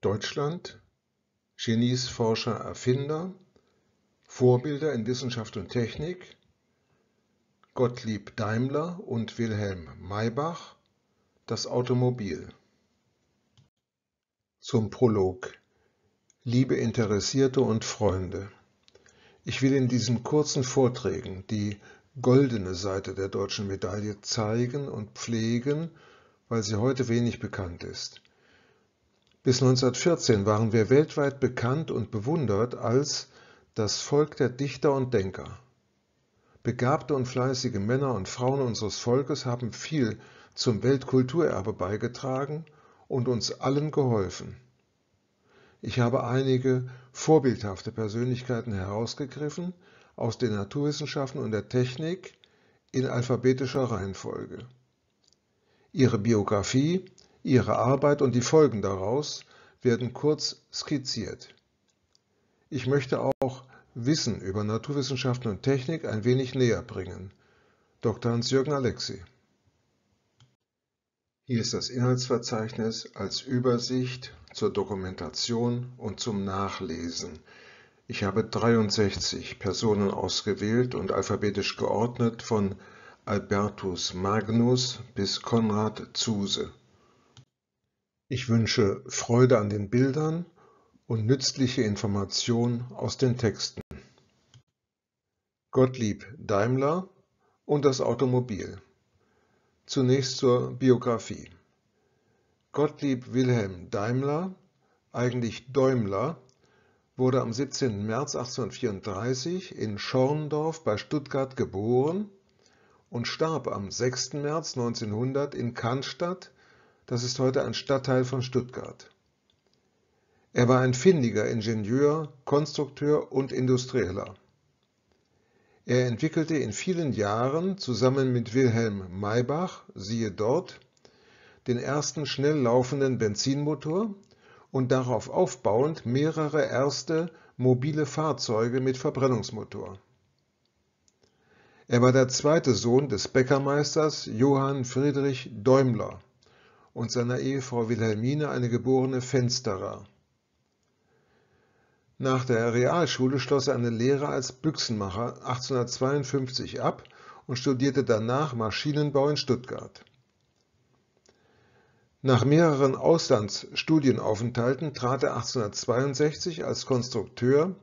Deutschland: Genies, Forscher, Erfinder; Vorbilder in Wissenschaft und Technik: Gottlieb Daimler und Wilhelm Maybach; Das Automobil Zum Prolog Liebe Interessierte und Freunde, ich will in diesen kurzen Vorträgen die „ goldene Seite “der Deutschen Medaille zeigen und pflegen, weil sie heute wenig bekannt ist bis 1914 waren wir weltweit bekannt und bewundert als das Volk der Dichter und Denker. Begabte und fleißige Männer und Frauen unseres Volkes haben viel zum Weltkulturerbe beigetragen und uns allen geholfen. Ich habe einige vorbildhafte Persönlichkeiten herausgegriffen aus den Naturwissenschaften und der Technik in alphabetischer Reihenfolge. Ihre Biografie Ihre Arbeit und die Folgen daraus werden kurz skizziert. Ich möchte auch Wissen über Naturwissenschaften und Technik ein wenig näher bringen. Dr. Hans-Jürgen Alexi. Hier ist das Inhaltsverzeichnis als Übersicht zur Dokumentation und zum Nachlesen. Ich habe 63 Personen ausgewählt und alphabetisch geordnet von Albertus Magnus bis Konrad Zuse. Ich wünsche Freude an den Bildern und nützliche Informationen aus den Texten. Gottlieb Daimler und das Automobil. Zunächst zur Biografie. Gottlieb Wilhelm Daimler, eigentlich Däumler, wurde am 17. März 1834 in Schorndorf bei Stuttgart geboren und starb am 6. März 1900 in Cannstatt das ist heute ein Stadtteil von Stuttgart. Er war ein findiger Ingenieur, Konstrukteur und Industrieller. Er entwickelte in vielen Jahren zusammen mit Wilhelm Maybach, siehe dort, den ersten schnell laufenden Benzinmotor und darauf aufbauend mehrere erste mobile Fahrzeuge mit Verbrennungsmotor. Er war der zweite Sohn des Bäckermeisters Johann Friedrich Däumler und seiner Ehefrau Wilhelmine, eine geborene Fensterer. Nach der Realschule schloss er eine Lehre als Büchsenmacher 1852 ab und studierte danach Maschinenbau in Stuttgart. Nach mehreren Auslandsstudienaufenthalten trat er 1862 als Konstrukteur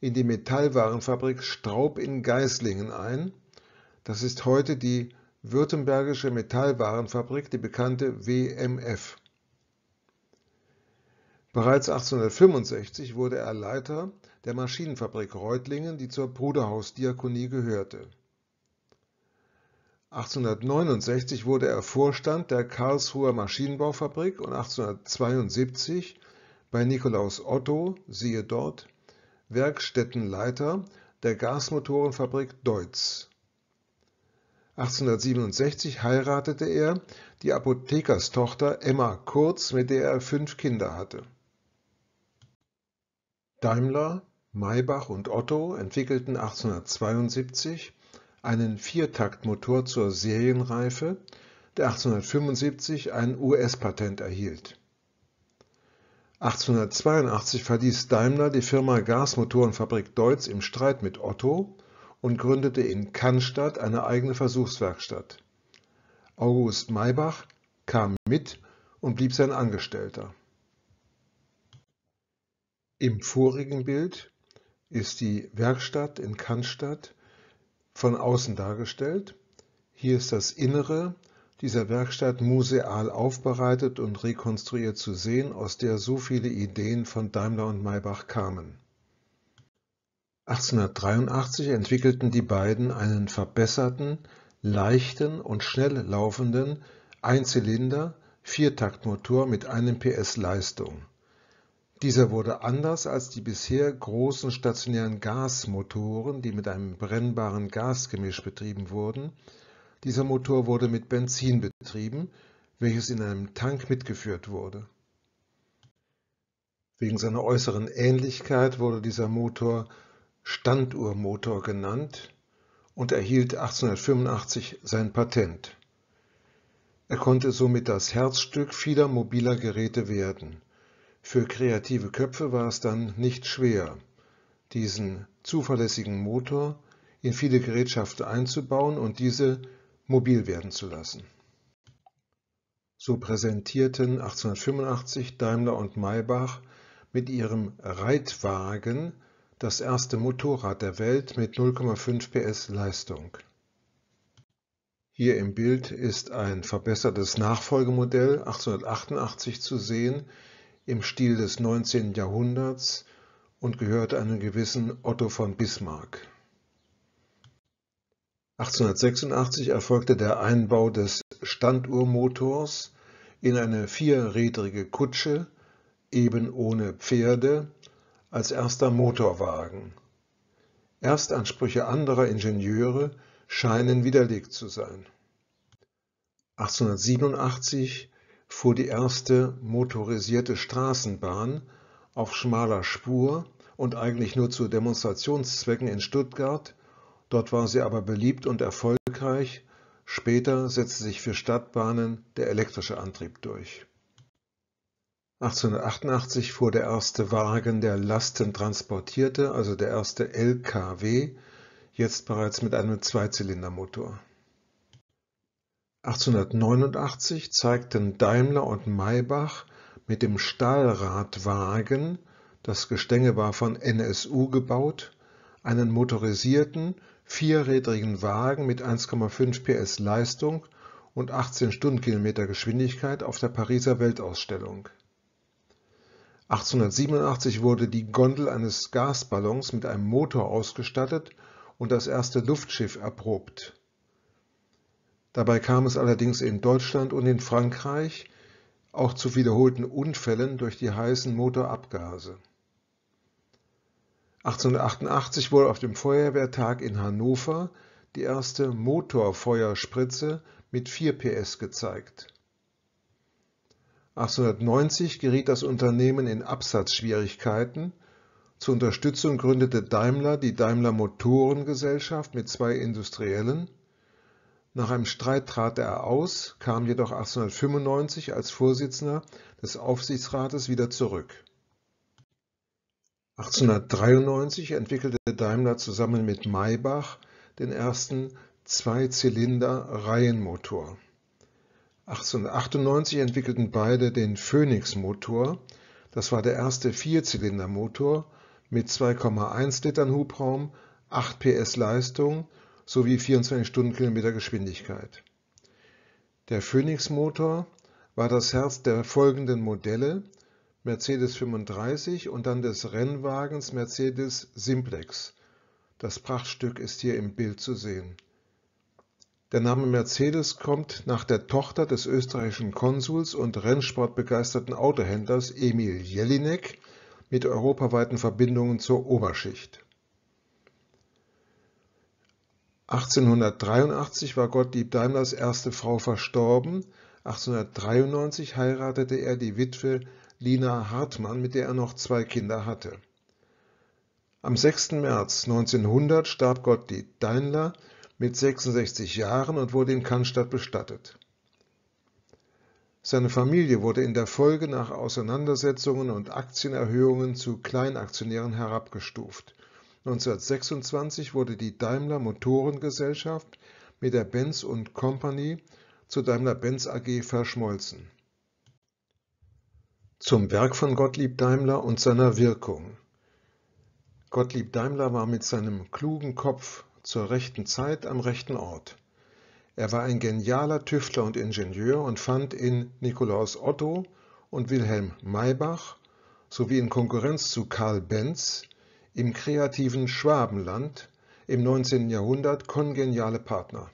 in die Metallwarenfabrik Straub in Geislingen ein. Das ist heute die Württembergische Metallwarenfabrik, die bekannte WMF. Bereits 1865 wurde er Leiter der Maschinenfabrik Reutlingen, die zur Bruderhausdiakonie gehörte. 1869 wurde er Vorstand der Karlsruher Maschinenbaufabrik und 1872 bei Nikolaus Otto, siehe dort, Werkstättenleiter der Gasmotorenfabrik Deutz. 1867 heiratete er die Apothekerstochter Emma Kurz, mit der er fünf Kinder hatte. Daimler, Maybach und Otto entwickelten 1872 einen Viertaktmotor zur Serienreife, der 1875 ein US-Patent erhielt. 1882 verließ Daimler die Firma Gasmotorenfabrik Deutz im Streit mit Otto und gründete in Cannstatt eine eigene Versuchswerkstatt. August Maybach kam mit und blieb sein Angestellter. Im vorigen Bild ist die Werkstatt in Cannstatt von außen dargestellt. Hier ist das Innere dieser Werkstatt museal aufbereitet und rekonstruiert zu sehen, aus der so viele Ideen von Daimler und Maybach kamen. 1883 entwickelten die beiden einen verbesserten, leichten und schnell laufenden Einzylinder-Viertaktmotor mit einem PS Leistung. Dieser wurde anders als die bisher großen stationären Gasmotoren, die mit einem brennbaren Gasgemisch betrieben wurden, dieser Motor wurde mit Benzin betrieben, welches in einem Tank mitgeführt wurde. Wegen seiner äußeren Ähnlichkeit wurde dieser Motor Standuhrmotor genannt und erhielt 1885 sein Patent. Er konnte somit das Herzstück vieler mobiler Geräte werden. Für kreative Köpfe war es dann nicht schwer, diesen zuverlässigen Motor in viele Gerätschaften einzubauen und diese mobil werden zu lassen. So präsentierten 1885 Daimler und Maybach mit ihrem Reitwagen das erste Motorrad der Welt mit 0,5 PS Leistung. Hier im Bild ist ein verbessertes Nachfolgemodell 1888 zu sehen, im Stil des 19. Jahrhunderts und gehört einem gewissen Otto von Bismarck. 1886 erfolgte der Einbau des Standuhrmotors in eine vierrädrige Kutsche, eben ohne Pferde, als erster Motorwagen. Erstansprüche anderer Ingenieure scheinen widerlegt zu sein. 1887 fuhr die erste motorisierte Straßenbahn auf schmaler Spur und eigentlich nur zu Demonstrationszwecken in Stuttgart, dort war sie aber beliebt und erfolgreich, später setzte sich für Stadtbahnen der elektrische Antrieb durch 1888 fuhr der erste Wagen, der Lasten transportierte, also der erste LKW, jetzt bereits mit einem Zweizylindermotor. 1889 zeigten Daimler und Maybach mit dem Stahlradwagen, das Gestänge war von NSU gebaut, einen motorisierten, vierrädrigen Wagen mit 1,5 PS Leistung und 18 Stundenkilometer Geschwindigkeit auf der Pariser Weltausstellung. 1887 wurde die Gondel eines Gasballons mit einem Motor ausgestattet und das erste Luftschiff erprobt. Dabei kam es allerdings in Deutschland und in Frankreich auch zu wiederholten Unfällen durch die heißen Motorabgase. 1888 wurde auf dem Feuerwehrtag in Hannover die erste Motorfeuerspritze mit 4 PS gezeigt 1890 geriet das Unternehmen in Absatzschwierigkeiten, zur Unterstützung gründete Daimler die Daimler Motorengesellschaft mit zwei Industriellen. Nach einem Streit trat er aus, kam jedoch 1895 als Vorsitzender des Aufsichtsrates wieder zurück. 1893 entwickelte Daimler zusammen mit Maybach den ersten Zweizylinder-Reihenmotor 1898 entwickelten beide den Phoenix-Motor, das war der erste Vierzylindermotor mit 2,1 Litern Hubraum, 8 PS Leistung sowie 24 Stundenkilometer Geschwindigkeit. Der Phoenix-Motor war das Herz der folgenden Modelle Mercedes 35 und dann des Rennwagens Mercedes Simplex. Das Prachtstück ist hier im Bild zu sehen der Name Mercedes kommt nach der Tochter des österreichischen Konsuls und Rennsportbegeisterten Autohändlers Emil Jelinek mit europaweiten Verbindungen zur Oberschicht. 1883 war Gottlieb Daimlers erste Frau verstorben, 1893 heiratete er die Witwe Lina Hartmann, mit der er noch zwei Kinder hatte. Am 6. März 1900 starb Gottlieb Daimler mit 66 Jahren und wurde in Cannstatt bestattet. Seine Familie wurde in der Folge nach Auseinandersetzungen und Aktienerhöhungen zu Kleinaktionären herabgestuft. 1926 wurde die Daimler Motorengesellschaft mit der Benz Company zur Daimler-Benz AG verschmolzen. Zum Werk von Gottlieb Daimler und seiner Wirkung. Gottlieb Daimler war mit seinem klugen Kopf, zur rechten Zeit am rechten Ort. Er war ein genialer Tüftler und Ingenieur und fand in Nikolaus Otto und Wilhelm Maybach sowie in Konkurrenz zu Karl Benz im kreativen Schwabenland im 19. Jahrhundert kongeniale Partner.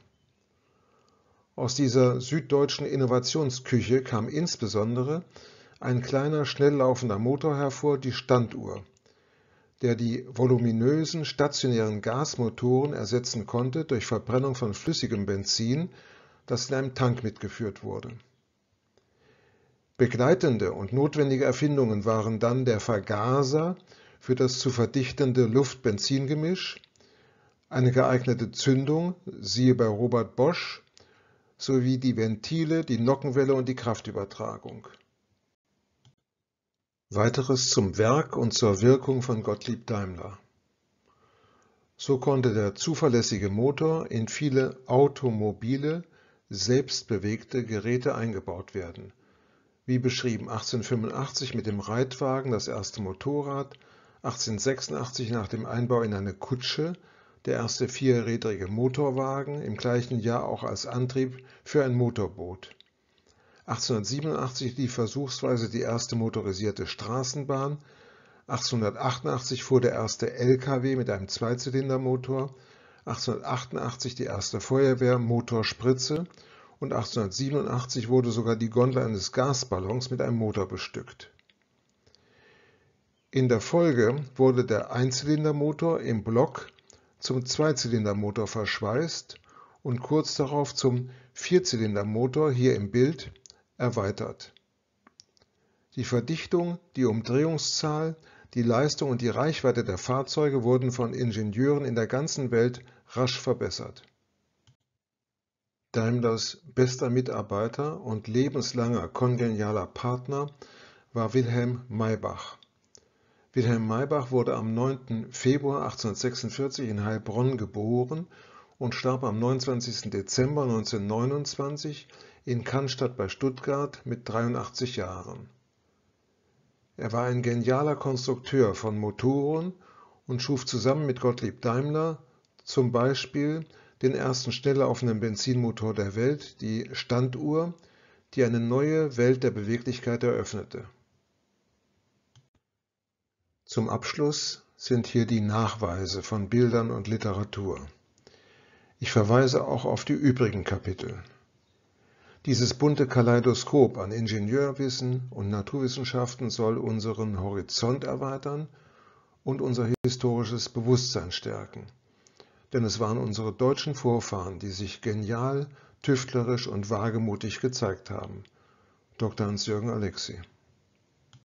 Aus dieser süddeutschen Innovationsküche kam insbesondere ein kleiner, schnell laufender Motor hervor, die Standuhr, der die voluminösen stationären Gasmotoren ersetzen konnte durch Verbrennung von flüssigem Benzin, das in einem Tank mitgeführt wurde. Begleitende und notwendige Erfindungen waren dann der Vergaser für das zu verdichtende Luft-Benzin-Gemisch, eine geeignete Zündung, siehe bei Robert Bosch, sowie die Ventile, die Nockenwelle und die Kraftübertragung Weiteres zum Werk und zur Wirkung von Gottlieb Daimler. So konnte der zuverlässige Motor in viele automobile, selbstbewegte Geräte eingebaut werden. Wie beschrieben 1885 mit dem Reitwagen das erste Motorrad, 1886 nach dem Einbau in eine Kutsche der erste vierrädrige Motorwagen, im gleichen Jahr auch als Antrieb für ein Motorboot. 1887 lief versuchsweise die erste motorisierte Straßenbahn, 1888 fuhr der erste LKW mit einem Zweizylindermotor, 1888 die erste Feuerwehr Motorspritze und 1887 wurde sogar die Gondel eines Gasballons mit einem Motor bestückt. In der Folge wurde der Einzylindermotor im Block zum Zweizylindermotor verschweißt und kurz darauf zum Vierzylindermotor hier im Bild erweitert. Die Verdichtung, die Umdrehungszahl, die Leistung und die Reichweite der Fahrzeuge wurden von Ingenieuren in der ganzen Welt rasch verbessert. Daimlers bester Mitarbeiter und lebenslanger kongenialer Partner war Wilhelm Maybach. Wilhelm Maybach wurde am 9. Februar 1846 in Heilbronn geboren und starb am 29. Dezember 1929 in Cannstatt bei Stuttgart mit 83 Jahren. Er war ein genialer Konstrukteur von Motoren und schuf zusammen mit Gottlieb Daimler zum Beispiel den ersten schnell Benzinmotor der Welt, die Standuhr, die eine neue Welt der Beweglichkeit eröffnete. Zum Abschluss sind hier die Nachweise von Bildern und Literatur. Ich verweise auch auf die übrigen Kapitel. Dieses bunte Kaleidoskop an Ingenieurwissen und Naturwissenschaften soll unseren Horizont erweitern und unser historisches Bewusstsein stärken. Denn es waren unsere deutschen Vorfahren, die sich genial, tüftlerisch und wagemutig gezeigt haben. Dr. Hans-Jürgen Alexi